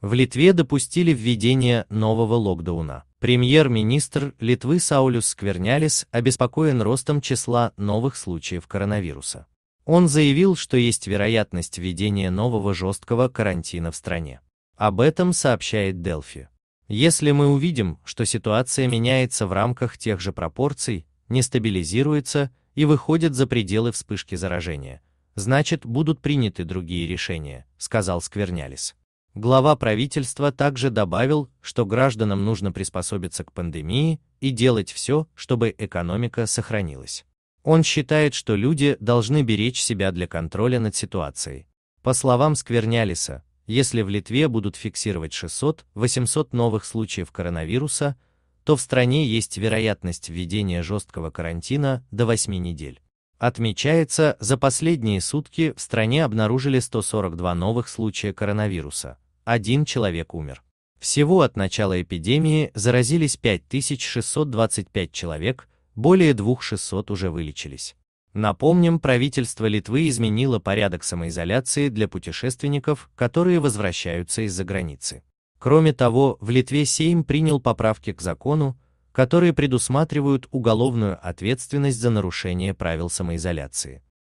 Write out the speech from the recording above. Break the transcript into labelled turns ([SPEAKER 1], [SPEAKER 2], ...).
[SPEAKER 1] В Литве допустили введение нового локдауна. Премьер-министр Литвы Саулюс Сквернялис обеспокоен ростом числа новых случаев коронавируса. Он заявил, что есть вероятность введения нового жесткого карантина в стране. Об этом сообщает Делфи. Если мы увидим, что ситуация меняется в рамках тех же пропорций, не стабилизируется и выходит за пределы вспышки заражения, значит будут приняты другие решения, сказал Сквернялис. Глава правительства также добавил, что гражданам нужно приспособиться к пандемии и делать все, чтобы экономика сохранилась. Он считает, что люди должны беречь себя для контроля над ситуацией. По словам Сквернялиса, если в Литве будут фиксировать 600-800 новых случаев коронавируса, то в стране есть вероятность введения жесткого карантина до 8 недель. Отмечается, за последние сутки в стране обнаружили 142 новых случая коронавируса, один человек умер. Всего от начала эпидемии заразились 5625 человек, более 2600 уже вылечились. Напомним, правительство Литвы изменило порядок самоизоляции для путешественников, которые возвращаются из-за границы. Кроме того, в Литве Сейм принял поправки к закону, которые предусматривают уголовную ответственность за нарушение правил самоизоляции.